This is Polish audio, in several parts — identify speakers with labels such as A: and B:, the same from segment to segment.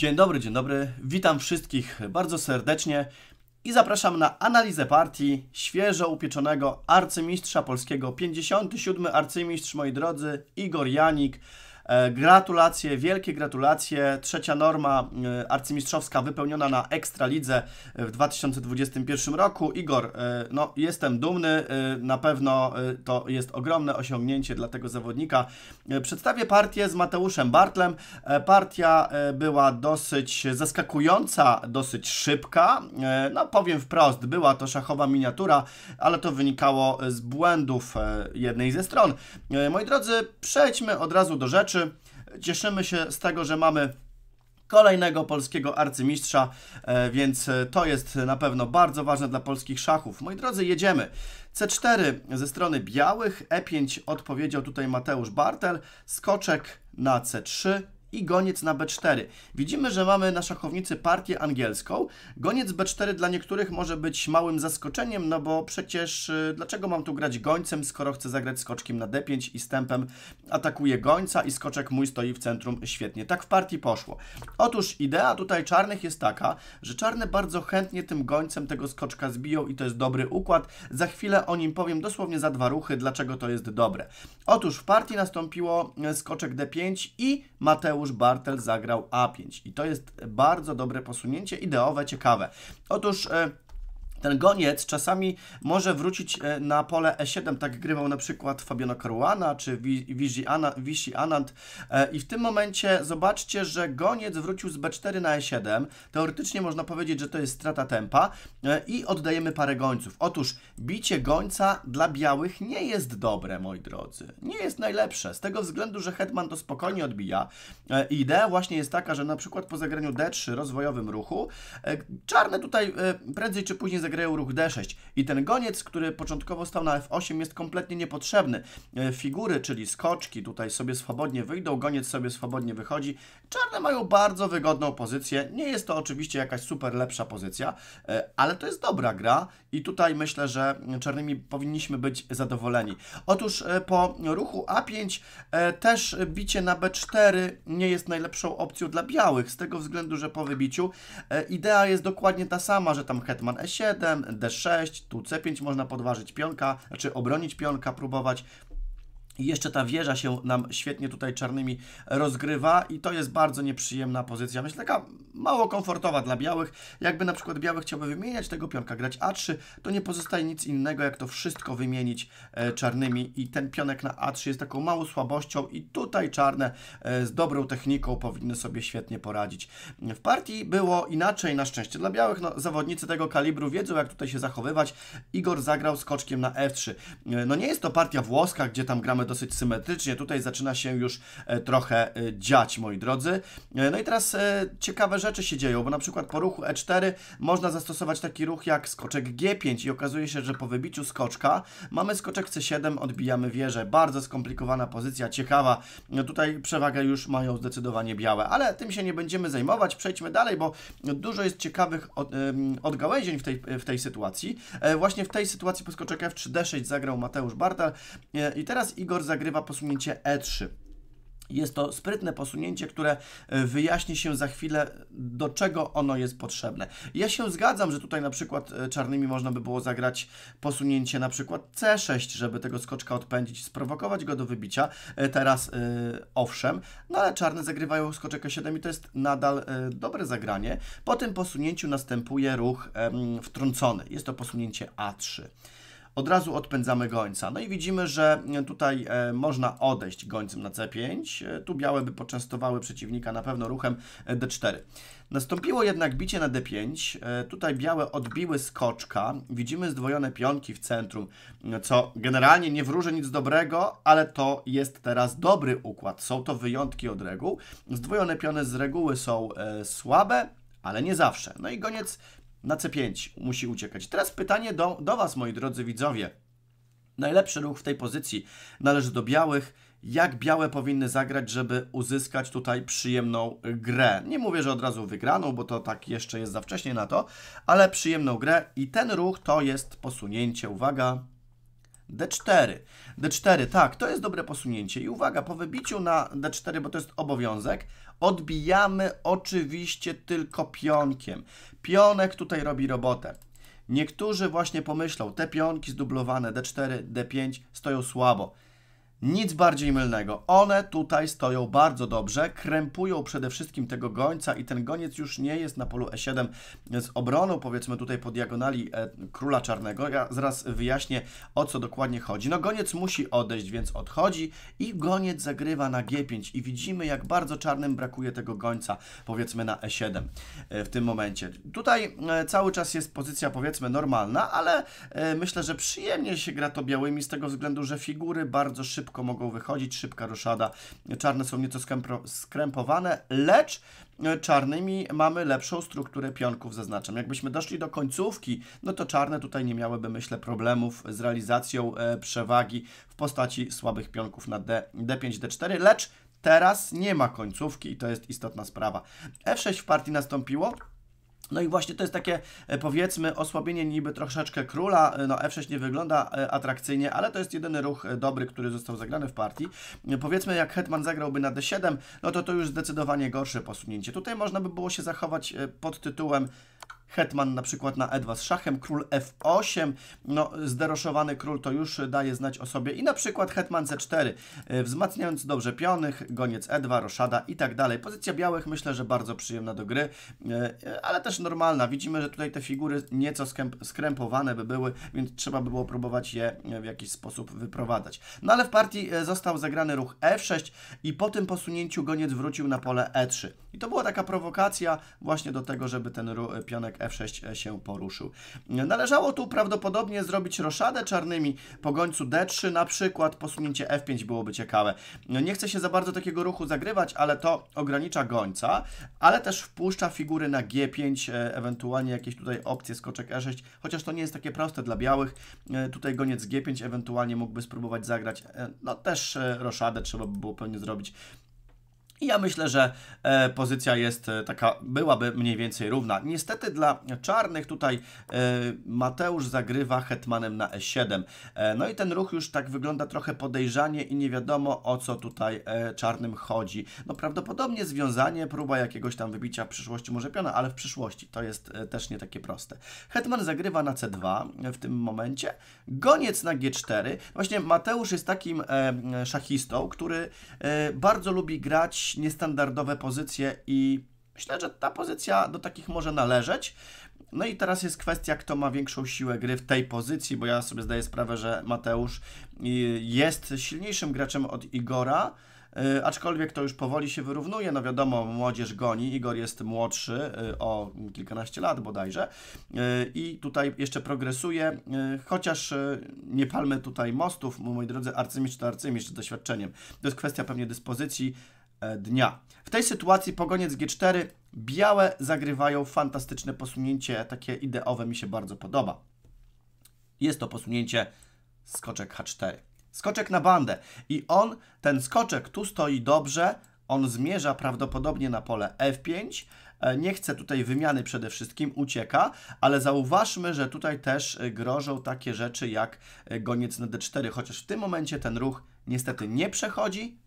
A: Dzień dobry, dzień dobry. Witam wszystkich bardzo serdecznie i zapraszam na analizę partii świeżo upieczonego arcymistrza polskiego, 57. arcymistrz, moi drodzy, Igor Janik. E, gratulacje, wielkie gratulacje. Trzecia norma e, arcymistrzowska wypełniona na Ekstralidze w 2021 roku. Igor, e, no jestem dumny, na pewno to jest ogromne osiągnięcie dla tego zawodnika. Przedstawię partię z Mateuszem Bartlem. Partia była dosyć zaskakująca, dosyć szybka. No powiem wprost, była to szachowa miniatura, ale to wynikało z błędów jednej ze stron. Moi drodzy, przejdźmy od razu do rzeczy cieszymy się z tego, że mamy kolejnego polskiego arcymistrza, e, więc e, to jest na pewno bardzo ważne dla polskich szachów. Moi drodzy, jedziemy. C4 ze strony białych, E5 odpowiedział tutaj Mateusz Bartel, skoczek na C3, i goniec na b4. Widzimy, że mamy na szachownicy partię angielską. Goniec b4 dla niektórych może być małym zaskoczeniem, no bo przecież y, dlaczego mam tu grać gońcem, skoro chcę zagrać skoczkiem na d5 i stępem atakuję gońca i skoczek mój stoi w centrum świetnie. Tak w partii poszło. Otóż idea tutaj czarnych jest taka, że czarne bardzo chętnie tym gońcem tego skoczka zbiją i to jest dobry układ. Za chwilę o nim powiem dosłownie za dwa ruchy, dlaczego to jest dobre. Otóż w partii nastąpiło y, skoczek d5 i Mateusz Mateusz Bartel zagrał A5. I to jest bardzo dobre posunięcie, ideowe, ciekawe. Otóż e, ten goniec czasami może wrócić e, na pole E7, tak grywał na przykład Fabiano Caruana czy Vichy Anand e, i w tym momencie zobaczcie, że goniec wrócił z B4 na E7. Teoretycznie można powiedzieć, że to jest strata tempa e, i oddajemy parę gońców. Otóż bicie gońca dla białych nie jest dobre, moi drodzy. Nie jest najlepsze, z tego względu, że hetman to spokojnie odbija. I idea właśnie jest taka, że na przykład po zagraniu D3 rozwojowym ruchu, czarne tutaj prędzej czy później zagrają ruch D6 i ten goniec, który początkowo stał na F8 jest kompletnie niepotrzebny. E, figury, czyli skoczki tutaj sobie swobodnie wyjdą, goniec sobie swobodnie wychodzi. Czarne mają bardzo wygodną pozycję, nie jest to oczywiście jakaś super lepsza pozycja, e, ale to jest dobra gra i tutaj myślę, że czarnymi powinniśmy być zadowoleni. Otóż e, po ruchu A5 też bicie na B4 nie jest najlepszą opcją dla białych, z tego względu, że po wybiciu idea jest dokładnie ta sama, że tam hetman E7, d 6 tu C5 można podważyć pionka, znaczy obronić pionka, próbować, i jeszcze ta wieża się nam świetnie tutaj czarnymi rozgrywa i to jest bardzo nieprzyjemna pozycja. Myślę, taka mało komfortowa dla białych. Jakby na przykład biały chciałby wymieniać tego pionka, grać A3, to nie pozostaje nic innego, jak to wszystko wymienić e, czarnymi i ten pionek na A3 jest taką małą słabością i tutaj czarne e, z dobrą techniką powinny sobie świetnie poradzić. W partii było inaczej na szczęście dla białych. No, zawodnicy tego kalibru wiedzą, jak tutaj się zachowywać. Igor zagrał skoczkiem na F3. E, no nie jest to partia włoska, gdzie tam gramy dosyć symetrycznie. Tutaj zaczyna się już e, trochę e, dziać, moi drodzy. E, no i teraz ciekawe rzeczy się dzieją, bo na przykład po ruchu E4 można zastosować taki ruch jak skoczek G5 i okazuje się, że po wybiciu skoczka mamy skoczek C7, odbijamy wieżę. Bardzo skomplikowana pozycja, ciekawa. No tutaj przewagę już mają zdecydowanie białe, ale tym się nie będziemy zajmować. Przejdźmy dalej, bo dużo jest ciekawych odgałęzień w tej, w tej sytuacji. Właśnie w tej sytuacji po skoczek F3 D6 zagrał Mateusz Bartal i teraz Igor Igor zagrywa posunięcie E3. Jest to sprytne posunięcie, które e, wyjaśni się za chwilę, do czego ono jest potrzebne. Ja się zgadzam, że tutaj na przykład e, czarnymi można by było zagrać posunięcie na przykład C6, żeby tego skoczka odpędzić, sprowokować go do wybicia. E, teraz yy, owszem, no ale czarne zagrywają skoczek E7 i to jest nadal yy, dobre zagranie. Po tym posunięciu następuje ruch yy, wtrącony. Jest to posunięcie A3 od razu odpędzamy gońca. No i widzimy, że tutaj e, można odejść gońcem na C5. E, tu białe by poczęstowały przeciwnika na pewno ruchem e, D4. Nastąpiło jednak bicie na D5. Tutaj białe odbiły skoczka. Widzimy zdwojone pionki w centrum, co generalnie nie wróży nic dobrego, ale to jest teraz dobry układ. Są to wyjątki od reguł. Zdwojone piony z reguły są słabe, ale nie zawsze. No i goniec na C5 musi uciekać. Teraz pytanie do, do Was, moi drodzy widzowie. Najlepszy ruch w tej pozycji należy do białych. Jak białe powinny zagrać, żeby uzyskać tutaj przyjemną grę? Nie mówię, że od razu wygraną, bo to tak jeszcze jest za wcześnie na to, ale przyjemną grę i ten ruch to jest posunięcie, uwaga, D4. D4, tak, to jest dobre posunięcie. I uwaga, po wybiciu na D4, bo to jest obowiązek, odbijamy oczywiście tylko pionkiem. Pionek tutaj robi robotę. Niektórzy właśnie pomyślą, te pionki zdublowane D4, D5 stoją słabo. Nic bardziej mylnego. One tutaj stoją bardzo dobrze, krępują przede wszystkim tego gońca i ten goniec już nie jest na polu E7 z obroną, powiedzmy tutaj po diagonali e, króla czarnego. Ja zaraz wyjaśnię o co dokładnie chodzi. No goniec musi odejść, więc odchodzi i goniec zagrywa na G5 i widzimy jak bardzo czarnym brakuje tego gońca, powiedzmy na E7 e, w tym momencie. Tutaj e, cały czas jest pozycja powiedzmy normalna, ale e, myślę, że przyjemnie się gra to białymi z tego względu, że figury bardzo szybko szybko mogą wychodzić, szybka roszada. Czarne są nieco skrępowane, lecz e, czarnymi mamy lepszą strukturę pionków, zaznaczam. Jakbyśmy doszli do końcówki, no to czarne tutaj nie miałyby, myślę, problemów z realizacją e, przewagi w postaci słabych pionków na D, D5, D4, lecz teraz nie ma końcówki i to jest istotna sprawa. F6 w partii nastąpiło, no i właśnie to jest takie, e, powiedzmy, osłabienie niby troszeczkę króla. E, no F6 nie wygląda e, atrakcyjnie, ale to jest jedyny ruch dobry, który został zagrany w partii. Powiedzmy, jak hetman zagrałby na D7, no to to już zdecydowanie gorsze posunięcie. Tutaj można by było się zachować pod tytułem hetman na przykład na E2 z szachem, król F8, no zderoszowany król to już daje znać o sobie i na przykład hetman C4, e, wzmacniając dobrze pionych, goniec E2, roszada i tak dalej. Pozycja białych myślę, że bardzo przyjemna do gry, e, ale też normalna. Widzimy, że tutaj te figury nieco skrępowane by były, więc trzeba by było próbować je e, w jakiś sposób wyprowadzać. No ale w partii został zagrany ruch F6 i po tym posunięciu goniec wrócił na pole E3. I to była taka prowokacja właśnie do tego, żeby ten pionek f6 się poruszył. Należało tu prawdopodobnie zrobić roszadę czarnymi po gońcu d3 na przykład, posunięcie f5 byłoby ciekawe. Nie chcę się za bardzo takiego ruchu zagrywać, ale to ogranicza gońca, ale też wpuszcza figury na g5, e, ewentualnie jakieś tutaj opcje skoczek e6, chociaż to nie jest takie proste dla białych. E, tutaj goniec g5 ewentualnie mógłby spróbować zagrać, e, no też roszadę trzeba by było pewnie zrobić i ja myślę, że e, pozycja jest e, taka, byłaby mniej więcej równa. Niestety dla czarnych tutaj e, Mateusz zagrywa hetmanem na e7. No i ten ruch już tak wygląda trochę podejrzanie i nie wiadomo o co tutaj czarnym chodzi. No prawdopodobnie związanie, próba jakiegoś tam wybicia w przyszłości może piona, ale w przyszłości to jest też nie takie proste. Hetman zagrywa na c2 w tym momencie, goniec na g4. Właśnie Mateusz jest takim szachistą, który bardzo lubi grać niestandardowe pozycje i myślę, że ta pozycja do takich może należeć. No i teraz jest kwestia, kto ma większą siłę gry w tej pozycji, bo ja sobie zdaję sprawę, że Mateusz y, jest silniejszym graczem od Igora, y, aczkolwiek to już powoli się wyrównuje. No wiadomo, młodzież goni, Igor jest młodszy y, o kilkanaście lat bodajże i tutaj jeszcze progresuje, chociaż nie palmy tutaj mostów, moi drodzy, arcymistrz to arcymistrz z doświadczeniem. To jest kwestia pewnie dyspozycji, E, dnia. W tej sytuacji pogoniec G4 białe zagrywają fantastyczne posunięcie, takie ideowe mi się bardzo podoba. Jest to posunięcie skoczek H4. Skoczek na bandę i on, ten skoczek tu stoi dobrze, on zmierza prawdopodobnie na pole F5, e, nie chce tutaj wymiany przede wszystkim, ucieka, ale zauważmy, że tutaj też e, grożą takie rzeczy jak goniec na D4, chociaż w tym momencie ten ruch niestety nie przechodzi,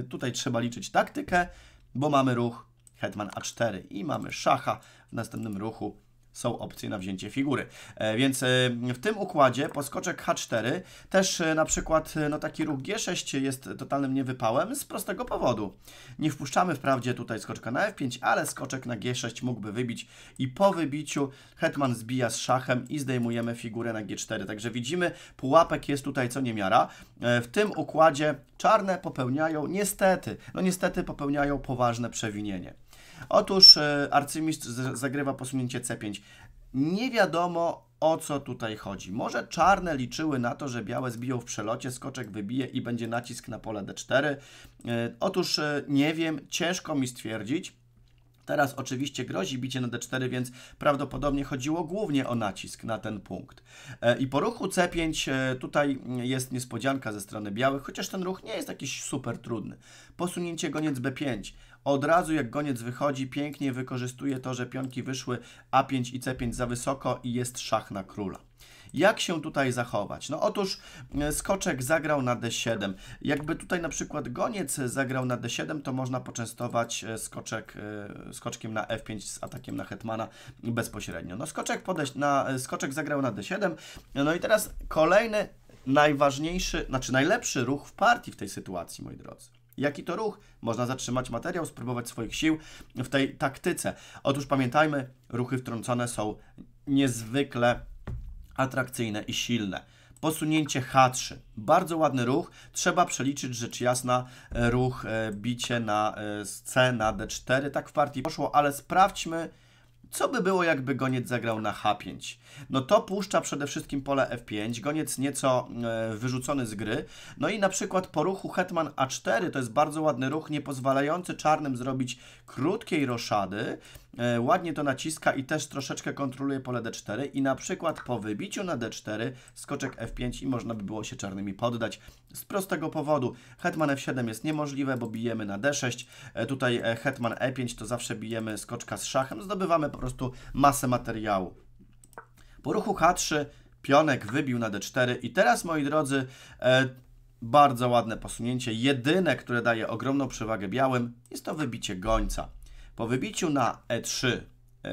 A: Y, tutaj trzeba liczyć taktykę, bo mamy ruch hetman a4 i mamy szacha w następnym ruchu są opcje na wzięcie figury. E, więc e, w tym układzie podskoczek H4 też e, na przykład no taki ruch G6 jest totalnym niewypałem z prostego powodu. Nie wpuszczamy wprawdzie tutaj skoczka na F5, ale skoczek na G6 mógłby wybić i po wybiciu hetman zbija z szachem i zdejmujemy figurę na G4. Także widzimy, pułapek jest tutaj co niemiara. W tym układzie czarne popełniają niestety, no niestety popełniają poważne przewinienie. Otóż e, arcymistrz zagrywa posunięcie C5. Nie wiadomo o co tutaj chodzi. Może czarne liczyły na to, że białe zbiją w przelocie, skoczek wybije i będzie nacisk na pole D4. E, otóż e, nie wiem, ciężko mi stwierdzić. Teraz oczywiście grozi bicie na d4, więc prawdopodobnie chodziło głównie o nacisk na ten punkt. E, I po ruchu c5 e, tutaj jest niespodzianka ze strony białych, chociaż ten ruch nie jest jakiś super trudny. Posunięcie goniec b5. Od razu jak goniec wychodzi, pięknie wykorzystuje to, że pionki wyszły a5 i c5 za wysoko i jest szach na króla. Jak się tutaj zachować? No otóż e, skoczek zagrał na d7. Jakby tutaj na przykład goniec zagrał na d7, to można poczęstować e, skoczek, e, skoczkiem na f5 z atakiem na hetmana bezpośrednio. No skoczek, podejść na, skoczek zagrał na d7. No i teraz kolejny najważniejszy, znaczy najlepszy ruch w partii w tej sytuacji, moi drodzy. Jaki to ruch? Można zatrzymać materiał, spróbować swoich sił w tej taktyce. Otóż pamiętajmy, ruchy wtrącone są niezwykle atrakcyjne i silne. Posunięcie H3. Bardzo ładny ruch. Trzeba przeliczyć rzecz jasna e, ruch e, bicie na C na D4. Tak w partii poszło, ale sprawdźmy co by było, jakby goniec zagrał na H5? No to puszcza przede wszystkim pole F5, goniec nieco e, wyrzucony z gry. No i na przykład po ruchu hetman A4 to jest bardzo ładny ruch, nie pozwalający czarnym zrobić krótkiej roszady. E, ładnie to naciska i też troszeczkę kontroluje pole D4 i na przykład po wybiciu na D4 skoczek F5 i można by było się czarnymi poddać. Z prostego powodu. Hetman F7 jest niemożliwe, bo bijemy na D6. E, tutaj e, Hetman E5 to zawsze bijemy skoczka z szachem. Zdobywamy po prostu masę materiału. Po ruchu H3 pionek wybił na D4 i teraz, moi drodzy, e, bardzo ładne posunięcie. Jedyne, które daje ogromną przewagę białym, jest to wybicie gońca. Po wybiciu na E3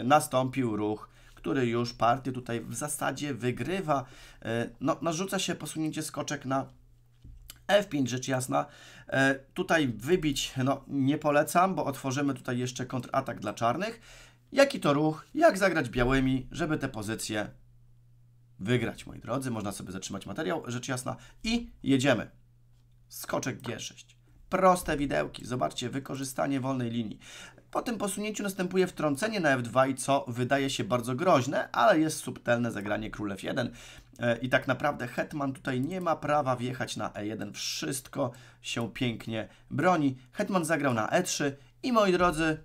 A: nastąpił ruch który już partię tutaj w zasadzie wygrywa. No, narzuca się posunięcie skoczek na F5 rzecz jasna. E, tutaj wybić no, nie polecam, bo otworzymy tutaj jeszcze kontratak dla czarnych. Jaki to ruch, jak zagrać białymi, żeby te pozycje wygrać, moi drodzy. Można sobie zatrzymać materiał, rzecz jasna. I jedziemy. Skoczek G6. Proste widełki. Zobaczcie, wykorzystanie wolnej linii. Po tym posunięciu następuje wtrącenie na f2 i co wydaje się bardzo groźne, ale jest subtelne zagranie król f1. E, I tak naprawdę hetman tutaj nie ma prawa wjechać na e1. Wszystko się pięknie broni. Hetman zagrał na e3 i moi drodzy,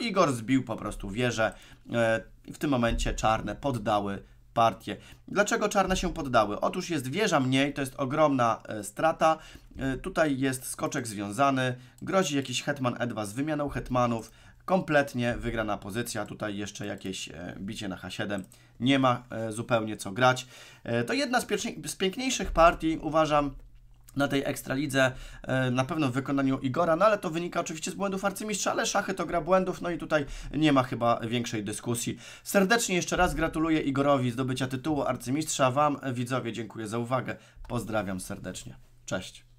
A: Igor zbił po prostu wieżę. E, w tym momencie czarne poddały partie. Dlaczego czarne się poddały? Otóż jest wieża mniej, to jest ogromna e, strata. E, tutaj jest skoczek związany, grozi jakiś hetman Edwa z wymianą hetmanów, kompletnie wygrana pozycja. Tutaj jeszcze jakieś e, bicie na H7. Nie ma zupełnie co grać. To jedna z, z piękniejszych partii, uważam, na tej ekstralidze e, na pewno w wykonaniu Igora, no ale to wynika oczywiście z błędów arcymistrza, ale szachy to gra błędów, no i tutaj nie ma chyba większej dyskusji. Serdecznie jeszcze raz gratuluję Igorowi zdobycia tytułu arcymistrza, Wam widzowie dziękuję za uwagę, pozdrawiam serdecznie, cześć.